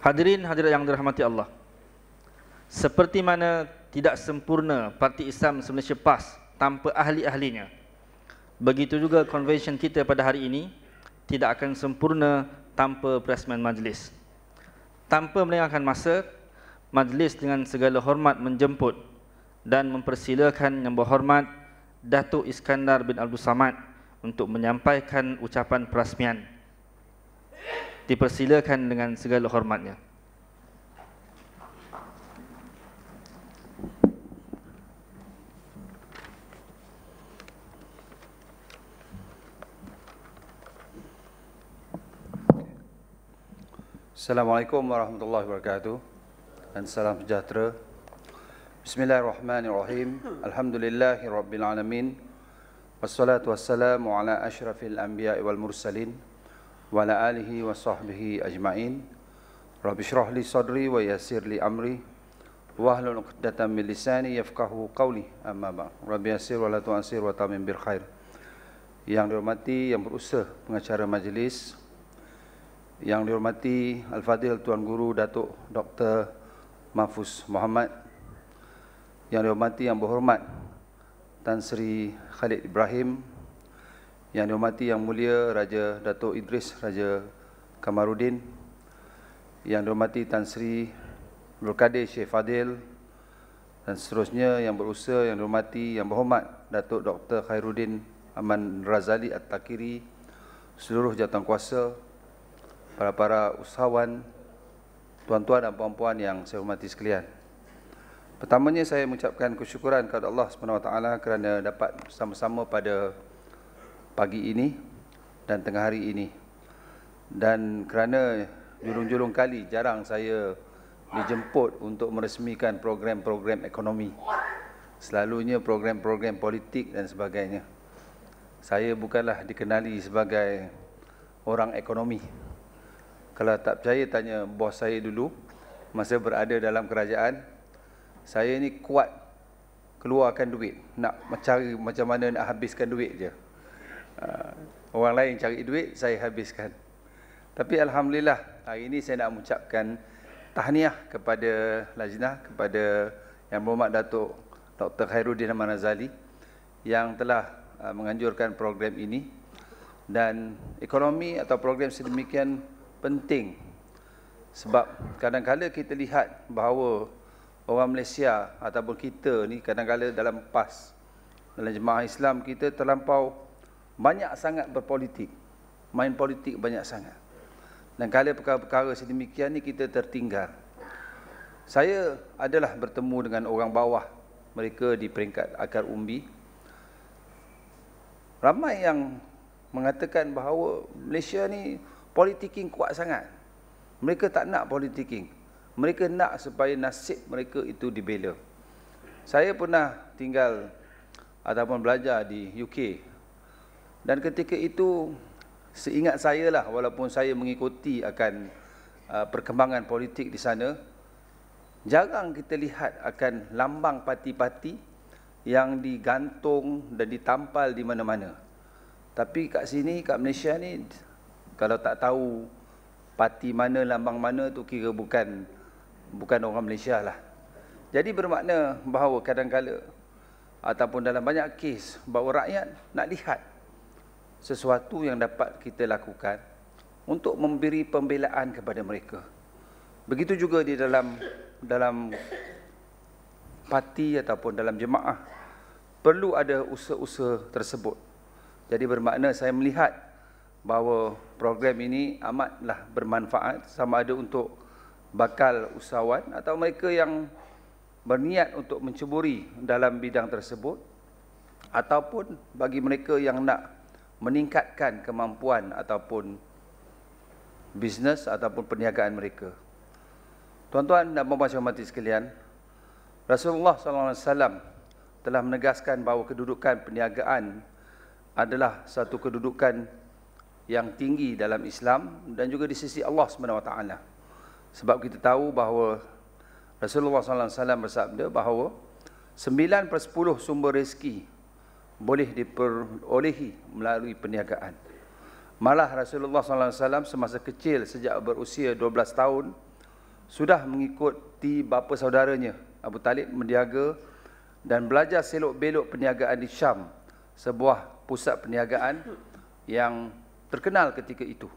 Hadirin hadirat yang dirahmati Allah. Seperti mana tidak sempurna Parti Islam semasa PAS tanpa ahli-ahlinya. Begitu juga konvensyen kita pada hari ini tidak akan sempurna tanpa presiden majlis. Tanpa melengahkan masa, majlis dengan segala hormat menjemput dan mempersilakan yang berhormat Datuk Iskandar bin Abdul Samad untuk menyampaikan ucapan perasmian dipersilakan dengan segala hormatnya. Assalamualaikum warahmatullahi wabarakatuh dan salam sejahtera. Bismillahirrahmanirrahim. Alhamdulillahirabbil alamin. Wassalatu wassalamu ala asyrafil anbiya'i wal mursalin wa ala alihi wa sahbihi ajma'in. Rabbi syrah li sadri wa yasir li amri. Wahlul uqdatan min lisani yafqahu qawli amma ba'am. Rabbi yasir wa la tu'asir wa tamim bir khair. Yang dihormati, yang berusaha pengacara majlis. Yang dihormati Al-Fadil Tuan Guru Datuk Dr. Mahfuz Muhammad. Yang dihormati, yang berhormat Tan Sri Khalid Ibrahim. Yang dihormati Yang Mulia Raja Datuk Idris Raja Kamarudin Yang dihormati Tan Sri Nur Kadir Syekh Fadil dan seterusnya yang berusaha, yang dihormati, yang berhormat Datuk Dr. Khairuddin Aman Razali At-Takiri seluruh kuasa, para-para usahawan tuan-tuan dan puan-puan yang saya hormati sekalian pertamanya saya mengucapkan kesyukuran kepada Allah SWT kerana dapat bersama sama pada pagi ini dan tengah hari ini. Dan kerana jurung-jurung kali jarang saya dijemput untuk meresmikan program-program ekonomi. Selalunya program-program politik dan sebagainya. Saya bukanlah dikenali sebagai orang ekonomi. Kalau tak percaya, tanya bos saya dulu masa berada dalam kerajaan. Saya ni kuat keluarkan duit. Nak mencari macam mana nak habiskan duit je. Uh, orang lain cari duit, saya habiskan. Tapi Alhamdulillah, hari ini saya nak mengucapkan tahniah kepada Lajnah, kepada Yang Berhormat Datuk Dr. Khairuddin Ahmad Azali yang telah ah, menganjurkan program ini. Dan ekonomi atau program sedemikian penting sebab kadang-kadang kita lihat bahawa orang Malaysia ataupun kita ni kadang-kadang dalam PAS dalam jemaah Islam kita terlampau banyak sangat berpolitik main politik banyak sangat dan kala perkara-perkara sedemikian ni kita tertinggal saya adalah bertemu dengan orang bawah mereka di peringkat akar umbi ramai yang mengatakan bahawa Malaysia ni politiking kuat sangat mereka tak nak politiking mereka nak supaya nasib mereka itu dibela saya pernah tinggal ataupun belajar di UK dan ketika itu seingat saya lah walaupun saya mengikuti akan uh, perkembangan politik di sana jarang kita lihat akan lambang parti-parti yang digantung dan ditampal di mana-mana. Tapi kat sini kat Malaysia ni kalau tak tahu parti mana lambang mana tu kira bukan bukan orang Malaysia lah. Jadi bermakna bahawa kadang kadang ataupun dalam banyak kes bahawa rakyat nak lihat sesuatu yang dapat kita lakukan untuk memberi pembelaan kepada mereka. Begitu juga di dalam dalam parti ataupun dalam jemaah perlu ada usaha-usaha tersebut. Jadi bermakna saya melihat bahawa program ini amatlah bermanfaat sama ada untuk bakal usahawan atau mereka yang berniat untuk mencuburi dalam bidang tersebut ataupun bagi mereka yang nak meningkatkan kemampuan ataupun bisnes ataupun perniagaan mereka. Tuan-tuan dan puan-puan yang hormati sekalian, Rasulullah sallallahu alaihi wasallam telah menegaskan bahawa kedudukan perniagaan adalah satu kedudukan yang tinggi dalam Islam dan juga di sisi Allah SWT. Sebab kita tahu bahawa Rasulullah SAW bersabda bahawa 9 per 10 sumber rezeki boleh diperolehi melalui perniagaan. Malah Rasulullah SAW semasa kecil sejak berusia 12 tahun sudah mengikuti bapa saudaranya Abu Talib meniaga dan belajar selok belok perniagaan di Syam sebuah pusat perniagaan yang terkenal ketika itu.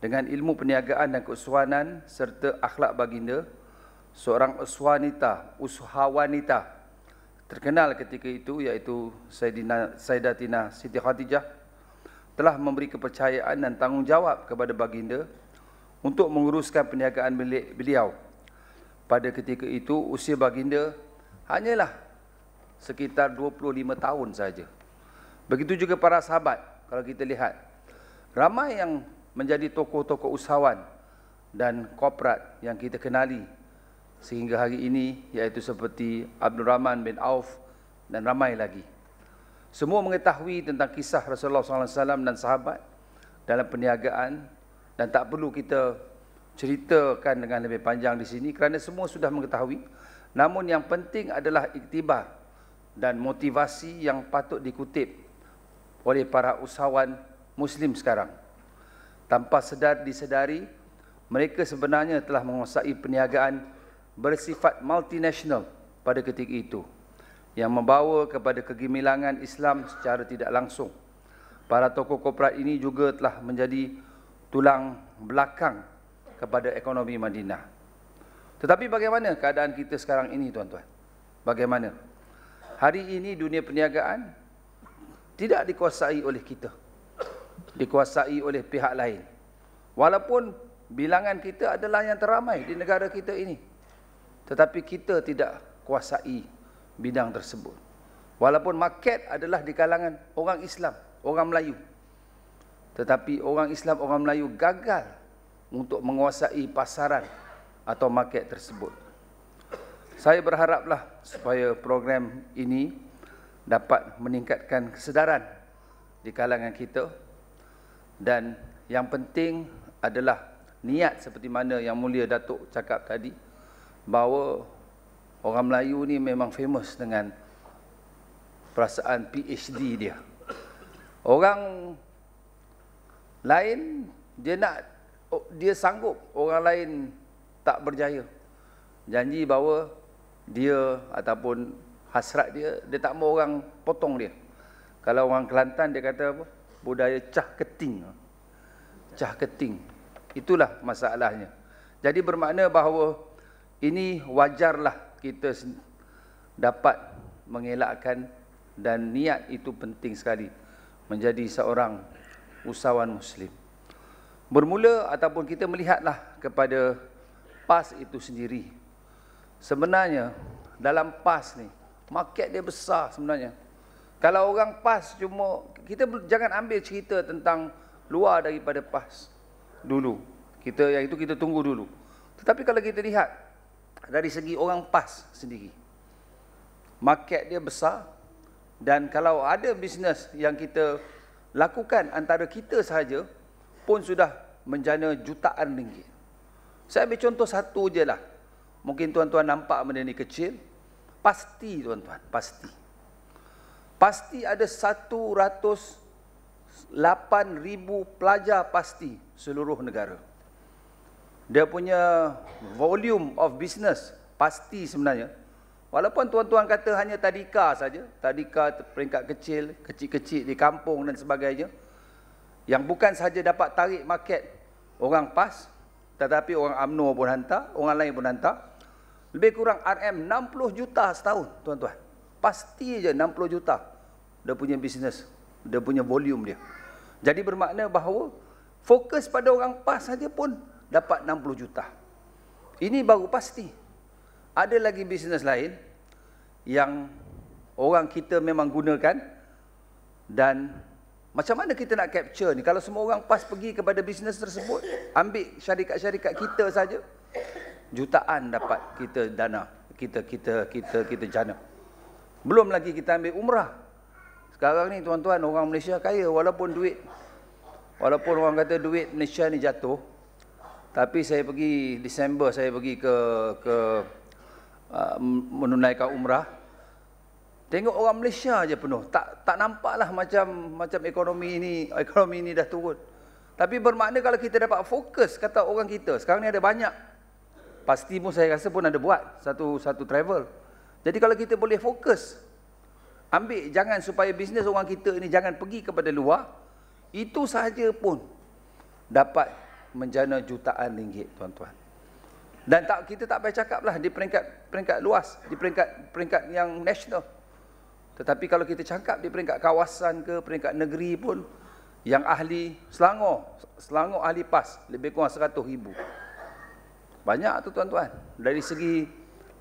Dengan ilmu perniagaan dan keuswanan serta akhlak baginda, seorang uswanita, usuhawanita, terkenal ketika itu yaitu Sayyidina Sayyidatina Siti Khadijah telah memberi kepercayaan dan tanggungjawab kepada baginda untuk menguruskan perniagaan milik beliau. Pada ketika itu usia baginda hanyalah sekitar 25 tahun saja. Begitu juga para sahabat kalau kita lihat ramai yang menjadi tokoh-tokoh usahawan dan korporat yang kita kenali sehingga hari ini iaitu seperti Abdul Rahman bin Auf dan ramai lagi. Semua mengetahui tentang kisah Rasulullah SAW dan sahabat dalam perniagaan dan tak perlu kita ceritakan dengan lebih panjang di sini kerana semua sudah mengetahui. Namun yang penting adalah iktibar dan motivasi yang patut dikutip oleh para usahawan Muslim sekarang. Tanpa sedar disedari, mereka sebenarnya telah menguasai perniagaan bersifat multinasional pada ketika itu yang membawa kepada kegemilangan Islam secara tidak langsung. Para tokoh korporat ini juga telah menjadi tulang belakang kepada ekonomi Madinah. Tetapi bagaimana keadaan kita sekarang ini tuan-tuan? Bagaimana? Hari ini dunia perniagaan tidak dikuasai oleh kita. Dikuasai oleh pihak lain. Walaupun bilangan kita adalah yang teramai di negara kita ini tetapi kita tidak kuasai bidang tersebut. Walaupun market adalah di kalangan orang Islam, orang Melayu. Tetapi orang Islam, orang Melayu gagal untuk menguasai pasaran atau market tersebut. Saya berharaplah supaya program ini dapat meningkatkan kesedaran di kalangan kita dan yang penting adalah niat seperti mana yang mulia Datuk cakap tadi bahawa orang Melayu ni memang famous dengan perasaan PhD dia. Orang lain dia nak oh, dia sanggup orang lain tak berjaya. Janji bahawa dia ataupun hasrat dia dia tak mau orang potong dia. Kalau orang Kelantan dia kata apa? Budaya cah keting. Cah keting. Itulah masalahnya. Jadi bermakna bahawa ini wajarlah kita dapat mengelakkan dan niat itu penting sekali menjadi seorang usahawan muslim. Bermula ataupun kita melihatlah kepada PAS itu sendiri. Sebenarnya dalam PAS ni market dia besar sebenarnya. Kalau orang PAS cuma kita jangan ambil cerita tentang luar daripada PAS dulu. Kita yang itu kita tunggu dulu. Tetapi kalau kita lihat dari segi orang PAS sendiri. Market dia besar dan kalau ada bisnes yang kita lakukan antara kita sahaja pun sudah menjana jutaan ringgit. Saya ambil contoh satu je lah. Mungkin tuan-tuan nampak benda ni kecil. Pasti tuan-tuan, pasti. Pasti ada 108,000 pelajar pasti seluruh negara dia punya volume of business pasti sebenarnya walaupun tuan-tuan kata hanya tadika saja tadika peringkat kecil kecil-kecil di kampung dan sebagainya yang bukan saja dapat tarik market orang PAS tetapi orang AMNO pun hantar orang lain pun hantar lebih kurang RM 60 juta setahun tuan-tuan pasti je 60 juta dia punya bisnes dia punya volume dia jadi bermakna bahawa fokus pada orang PAS saja pun dapat 60 juta. Ini baru pasti. Ada lagi bisnes lain yang orang kita memang gunakan dan macam mana kita nak capture ni? Kalau semua orang pas pergi kepada bisnes tersebut, ambil syarikat-syarikat kita saja, jutaan dapat kita dana, kita kita kita kita jana. Belum lagi kita ambil umrah. Sekarang ni tuan-tuan orang Malaysia kaya walaupun duit walaupun orang kata duit Malaysia ni jatuh, tapi saya pergi Disember saya pergi ke ke uh, menunaikan umrah. Tengok orang Malaysia aja penuh. Tak tak nampak lah macam macam ekonomi ini ekonomi ini dah turun. Tapi bermakna kalau kita dapat fokus kata orang kita sekarang ni ada banyak pasti pun saya rasa pun ada buat satu satu travel. Jadi kalau kita boleh fokus ambil jangan supaya bisnes orang kita ini jangan pergi kepada luar itu sahaja pun dapat menjana jutaan ringgit tuan-tuan. Dan tak kita tak payah cakaplah di peringkat peringkat luas, di peringkat peringkat yang nasional. Tetapi kalau kita cakap di peringkat kawasan ke peringkat negeri pun yang ahli Selangor, Selangor ahli PAS lebih kurang 100 ribu. Banyak tu tuan-tuan. Dari segi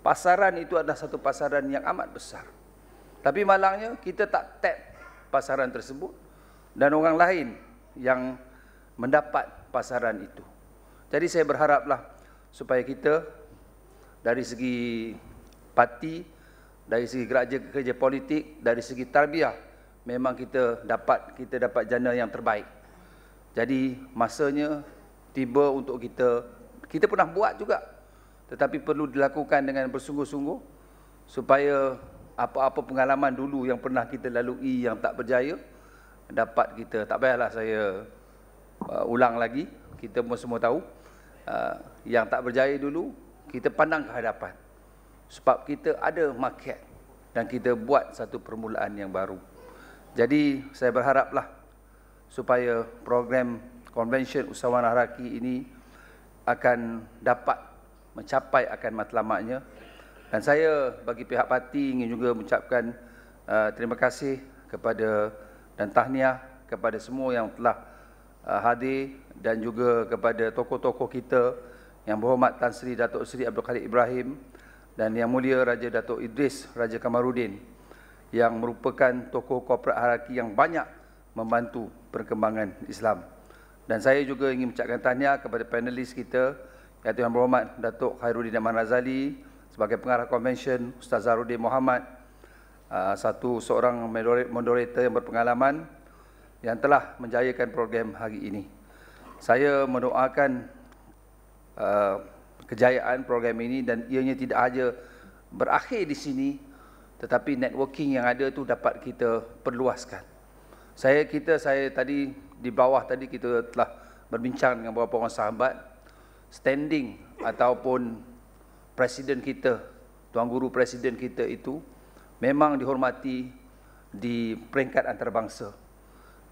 pasaran itu adalah satu pasaran yang amat besar. Tapi malangnya kita tak tap pasaran tersebut dan orang lain yang mendapat pasaran itu. Jadi saya berharaplah supaya kita dari segi parti, dari segi kerja kerja politik, dari segi tarbiah, memang kita dapat kita dapat jana yang terbaik. Jadi masanya tiba untuk kita kita pernah buat juga tetapi perlu dilakukan dengan bersungguh-sungguh supaya apa-apa pengalaman dulu yang pernah kita lalui yang tak berjaya dapat kita tak payahlah saya uh, ulang lagi kita pun semua tahu uh, yang tak berjaya dulu kita pandang ke hadapan sebab kita ada market dan kita buat satu permulaan yang baru jadi saya berharaplah supaya program konvensyen usahawan haraki ini akan dapat mencapai akan matlamatnya dan saya bagi pihak parti ingin juga mengucapkan uh, terima kasih kepada dan tahniah kepada semua yang telah Uh, hadir dan juga kepada tokoh-tokoh kita yang berhormat Tan Sri Datuk Seri Abdul Khalid Ibrahim dan yang mulia Raja Datuk Idris Raja Kamarudin yang merupakan tokoh korporat haraki yang banyak membantu perkembangan Islam. Dan saya juga ingin mengucapkan tanya kepada panelis kita iaitu yang berhormat Datuk Khairuddin Aman Razali sebagai pengarah konvensyen Ustaz Zarudin Muhammad uh, satu seorang moderator yang berpengalaman yang telah menjayakan program hari ini. Saya mendoakan uh, kejayaan program ini dan ianya tidak hanya berakhir di sini tetapi networking yang ada tu dapat kita perluaskan. Saya kita saya tadi di bawah tadi kita telah berbincang dengan beberapa orang sahabat standing ataupun presiden kita tuan guru presiden kita itu memang dihormati di peringkat antarabangsa.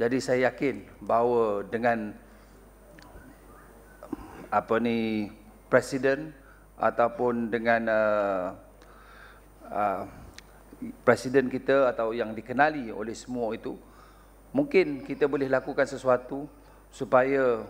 Jadi saya yakin bahawa dengan apa ni presiden ataupun dengan uh, uh, presiden kita atau yang dikenali oleh semua itu mungkin kita boleh lakukan sesuatu supaya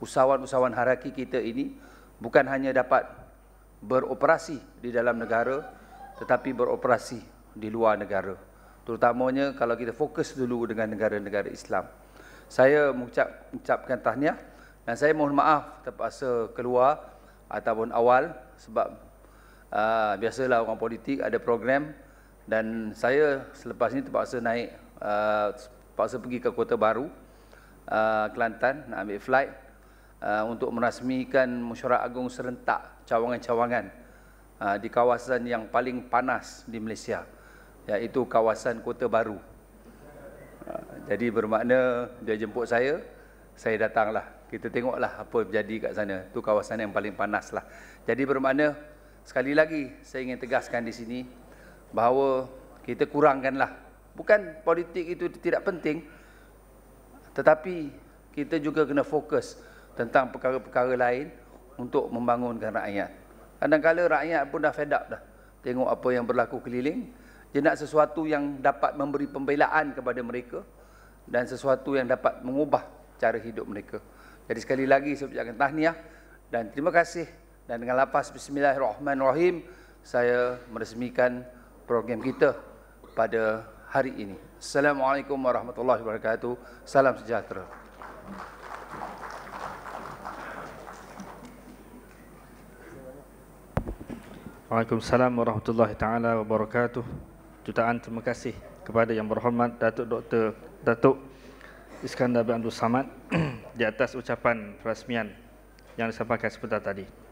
usahawan-usahawan haraki kita ini bukan hanya dapat beroperasi di dalam negara tetapi beroperasi di luar negara terutamanya kalau kita fokus dulu dengan negara-negara Islam. Saya mengucap, mengucapkan tahniah dan saya mohon maaf terpaksa keluar ataupun awal sebab uh, biasalah orang politik ada program dan saya selepas ini terpaksa naik uh, terpaksa pergi ke Kota Baru uh, Kelantan nak ambil flight uh, untuk merasmikan mesyuarat agung serentak cawangan-cawangan di kawasan yang paling panas di Malaysia iaitu kawasan Kota Baru. Ha, jadi bermakna dia jemput saya, saya datanglah. Kita tengoklah apa berjadi kat sana. Tu kawasan yang paling panas lah. Jadi bermakna sekali lagi saya ingin tegaskan di sini bahawa kita kurangkanlah. Bukan politik itu tidak penting tetapi kita juga kena fokus tentang perkara-perkara lain untuk membangunkan rakyat. Kadang-kadang rakyat pun dah fed up dah. Tengok apa yang berlaku keliling, dia nak sesuatu yang dapat memberi pembelaan kepada mereka dan sesuatu yang dapat mengubah cara hidup mereka. Jadi sekali lagi saya ucapkan tahniah dan terima kasih dan dengan lapas bismillahirrahmanirrahim saya meresmikan program kita pada hari ini. Assalamualaikum warahmatullahi wabarakatuh. Salam sejahtera. Waalaikumsalam warahmatullahi taala wabarakatuh jutaan terima kasih kepada yang berhormat Datuk Dr. Datuk Iskandar bin Abdul Samad di atas ucapan perasmian yang disampaikan sebentar tadi.